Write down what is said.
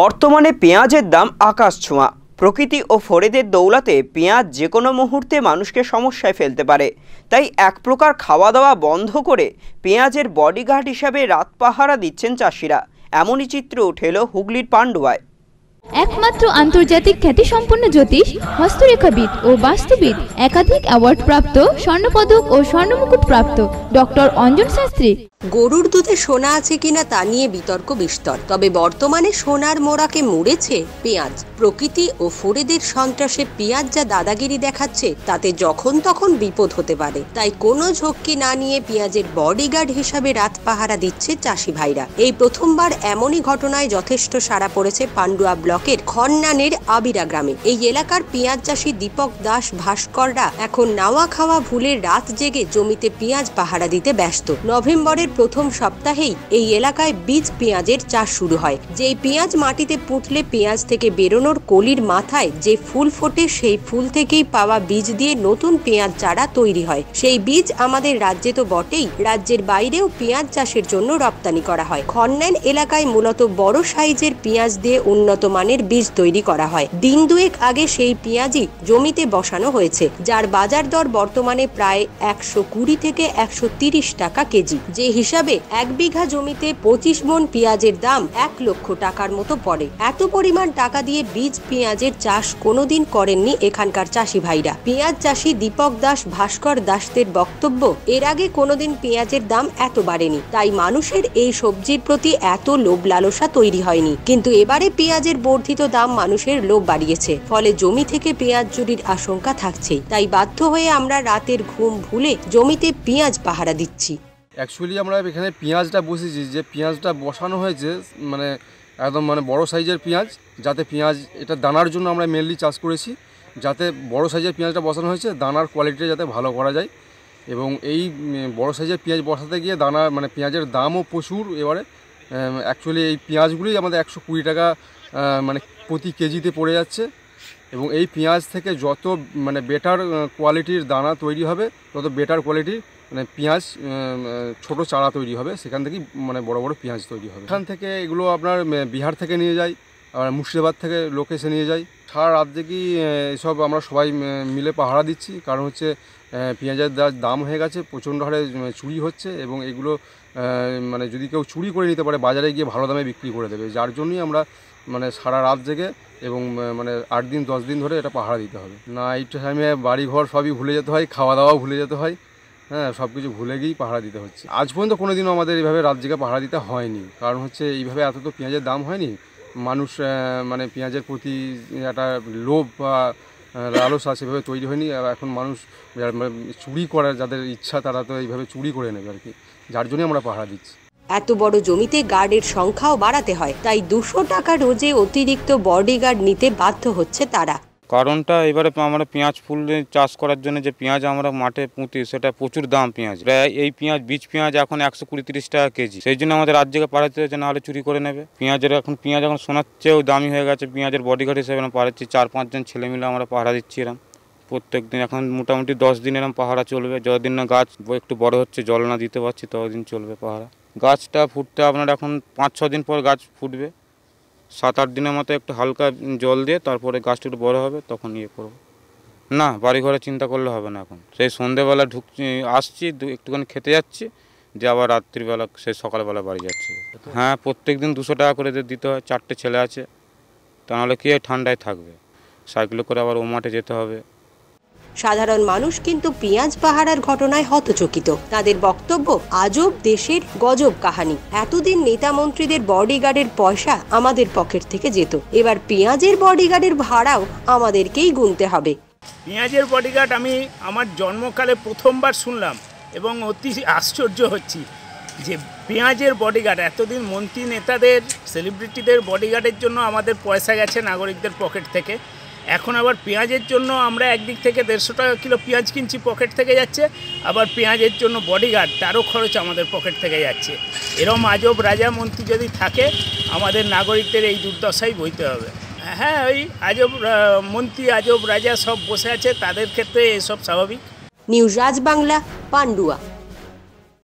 বর্তমানে পেঁয়াজের দাম আকাশ ছোঁয়া প্রকৃতি ও ফরেদের দৌলাতে পেঁয়াজ যে কোনো মুহূর্তে মানুষকে সমস্যায় ফেলতে পারে তাই এক প্রকার খাওয়া দাওয়া বন্ধ করে পেঁয়াজের বডিগার্ড হিসাবে রাত পাহারা দিচ্ছেন চাষিরা এমনই চিত্র উঠে এলো হুগলির পাণ্ডুয়ায় একমাত্র আন্তর্জাতিক খ্যাতিসম্পন্ন জ্যোতিষ হস্তরেখাবিদ ও বাস্তুবিদ একাধিক অ্যাওয়ার্ড প্রাপ্ত স্বর্ণপদক ও স্বর্ণমুকুট প্রাপ্ত ডক্টর অঞ্জন শাস্ত্রী গরুর দুধে সোনা আছে কিনা তা নিয়ে বিতর্ক বিস্তর তবে বর্তমানে সোনার মোড়াকে মুড়েছে পেঁয়াজ প্রকৃতি ও ফরিদের সন্ত্রাসে পেঁয়াজ যা দাদাগিরি দেখাচ্ছে তাতে যখন তখন বিপদ হতে পারে তাই কোনো ঝক্কি না নিয়ে পেঁয়াজের বডিগার্ড হিসাবে রাত পাহারা দিচ্ছে চাষি ভাইরা এই প্রথমবার এমনই ঘটনায় যথেষ্ট সাড়া পড়েছে পান্ডুয়া ব্লকের খন্নানের আবিরা গ্রামে এই এলাকার পেঁয়াজ চাষি দীপক দাস ভাস্কররা এখন নাওয়া খাওয়া ভুলে রাত জেগে জমিতে পেঁয়াজ পাহারা দিতে ব্যস্ত নভেম্বরের এপ্রিলের প্রথম সপ্তাহেই এই এলাকায় বীজ পেঁয়াজের চাষ শুরু হয় যেই পেঁয়াজ মাটিতে পুঁতলে পেঁয়াজ থেকে বেরোনোর কলির মাথায় যে ফুল ফোটে সেই ফুল থেকেই পাওয়া বীজ দিয়ে নতুন পেঁয়াজ চারা তৈরি হয় সেই বীজ আমাদের রাজ্যে তো বটেই রাজ্যের বাইরেও পেঁয়াজ চাষের জন্য রপ্তানি করা হয় খন্নান এলাকায় মূলত বড় সাইজের পেঁয়াজ দিয়ে উন্নত মানের বীজ তৈরি করা হয় দিন দুয়েক আগে সেই পেঁয়াজই জমিতে বসানো হয়েছে যার বাজার দর বর্তমানে প্রায় একশো কুড়ি থেকে একশো তিরিশ টাকা কেজি যে হিসাবে এক বিঘা জমিতে পঁচিশ মন পেঁয়াজের দাম এক লক্ষ টাকার মতো পড়ে এত পরিমাণ টাকা দিয়ে বীজ পেঁয়াজের চাষ কোনোদিন করেননি এখানকার চাষি ভাইরা পেঁয়াজ চাষি দীপক দাস ভাস্কর দাসদের বক্তব্য এর আগে কোনোদিন পেঁয়াজের দাম এত বাড়েনি তাই মানুষের এই সবজির প্রতি এত লোভ লালসা তৈরি হয়নি কিন্তু এবারে পেঁয়াজের বর্ধিত দাম মানুষের লোভ বাড়িয়েছে ফলে জমি থেকে পেঁয়াজ চুরির আশঙ্কা থাকছে তাই বাধ্য হয়ে আমরা রাতের ঘুম ভুলে জমিতে পেঁয়াজ পাহারা দিচ্ছি অ্যাকচুয়ালি আমরা এখানে পেঁয়াজটা বসেছি যে পেঁয়াজটা বসানো হয়েছে মানে একদম মানে বড় সাইজের পেঁয়াজ যাতে পেঁয়াজ এটা দানার জন্য আমরা মেনলি চাষ করেছি যাতে বড় সাইজের পেঁয়াজটা বসানো হয়েছে দানার কোয়ালিটিটা যাতে ভালো করা যায় এবং এই বড় সাইজের পেঁয়াজ বসাতে গিয়ে দানা মানে পেঁয়াজের দামও প্রচুর এবারে অ্যাকচুয়ালি এই পেঁয়াজগুলোই আমাদের একশো কুড়ি টাকা মানে প্রতি কেজিতে পড়ে যাচ্ছে এবং এই পেঁয়াজ থেকে যত মানে বেটার কোয়ালিটির দানা তৈরি হবে তত বেটার কোয়ালিটির মানে পেঁয়াজ ছোট চারা তৈরি হবে সেখান থেকেই মানে বড় বড় পেঁয়াজ তৈরি হবে এখান থেকে এগুলো আপনার বিহার থেকে নিয়ে যায় আর মুর্শিদাবাদ থেকে লোক এসে নিয়ে যায় সারা রাত থেকেই এসব আমরা সবাই মিলে পাহারা দিচ্ছি কারণ হচ্ছে পেঁয়াজের দাম হয়ে গেছে প্রচণ্ড হারে চুরি হচ্ছে এবং এগুলো মানে যদি কেউ চুরি করে নিতে পারে বাজারে গিয়ে ভালো দামে বিক্রি করে দেবে যার জন্যই আমরা মানে সারা রাত জেগে এবং মানে আট দিন দশ দিন ধরে এটা পাহারা দিতে হবে না এই টাইমে বাড়িঘর সবই ভুলে যেতে হয় খাওয়া দাওয়াও ভুলে যেতে হয় হ্যাঁ সব কিছু ভুলে গিয়েই পাহারা দিতে হচ্ছে আজ পর্যন্ত কোনো দিনও আমাদের এইভাবে রাত জেগে পাহারা দিতে হয়নি কারণ হচ্ছে এইভাবে এত তো পেঁয়াজের দাম হয়নি মানুষ মানে পেঁয়াজের প্রতি একটা লোভ বা লালসা সেভাবে তৈরি হয়নি আর এখন মানুষ মানে চুরি করার যাদের ইচ্ছা তারা তো এইভাবে চুরি করে নেবে আর কি যার জন্যই আমরা পাহারা দিচ্ছি এত বড় জমিতে গার্ডের সংখ্যাও বাড়াতে হয় তাই দুশো টাকা রোজে অতিরিক্ত বডিগার্ড নিতে বাধ্য হচ্ছে তারা কারণটা এবারে আমরা পেঁয়াজ ফুল চাষ করার জন্য যে পেঁয়াজ আমরা মাঠে পুঁতি সেটা প্রচুর দাম পেঁয়াজ এই পেঁয়াজ বীজ পেঁয়াজ এখন একশো কুড়ি তিরিশ টাকা কেজি সেই জন্য আমাদের রাজ্যকে পাড়াতে হচ্ছে হলে চুরি করে নেবে পেঁয়াজের এখন পেঁয়াজ এখন সোনার চেয়েও দামি হয়ে গেছে পেঁয়াজের বডিগার্ড হিসেবে আমরা পাড়াচ্ছি চার পাঁচজন ছেলে মিলে আমরা পাহারা দিচ্ছি এরম প্রত্যেক দিন এখন মোটামুটি দশ দিন এরম পাহারা চলবে যতদিন না গাছ একটু বড় হচ্ছে জল না দিতে পারছি ততদিন চলবে পাহারা গাছটা ফুটতে আপনার এখন পাঁচ ছ দিন পর গাছ ফুটবে সাত আট দিনের মতো একটু হালকা জল দিয়ে তারপরে গাছটা একটু বড়ো হবে তখন ইয়ে করব না বাড়িঘরে চিন্তা করলে হবে না এখন সেই সন্ধেবেলা ঢুকছি আসছি একটুখানি খেতে যাচ্ছি যে আবার রাত্রিবেলা সেই সকালবেলা বাড়ি যাচ্ছি হ্যাঁ প্রত্যেক দিন দুশো টাকা করে দিতে হয় চারটে ছেলে আছে তা নাহলে কি ঠান্ডায় থাকবে সাইকেলে করে আবার ও মাঠে যেতে হবে সাধারণ মানুষ কিন্তু পেঁয়াজ পাহারার ঘটনায় হতচকিত তাদের বক্তব্য আজব দেশের গজব কাহানি এতদিন নেতা মন্ত্রীদের বডিগার্ডের পয়সা আমাদের পকেট থেকে যেত এবার পেঁয়াজের বডিগার্ডের ভাড়াও আমাদেরকেই গুনতে হবে পেঁয়াজের বডিগার্ড আমি আমার জন্মকালে প্রথমবার শুনলাম এবং অতি আশ্চর্য হচ্ছি যে পেঁয়াজের বডিগার্ড এতদিন মন্ত্রী নেতাদের সেলিব্রিটিদের বডিগার্ডের জন্য আমাদের পয়সা গেছে নাগরিকদের পকেট থেকে এখন আবার পেঁয়াজের জন্য আমরা একদিক থেকে দেড়শো টাকা কিলো পেঁয়াজ কিনছি পকেট থেকে যাচ্ছে আবার পেঁয়াজের জন্য বডিগার্ড তারও খরচ আমাদের পকেট থেকে যাচ্ছে এরম আজব রাজা মন্ত্রী যদি থাকে আমাদের নাগরিকদের এই দুর্দশাই বইতে হবে হ্যাঁ ওই আজব মন্ত্রী আজব রাজা সব বসে আছে তাদের ক্ষেত্রে এসব স্বাভাবিক নিউজ রাজ বাংলা পান্ডুয়া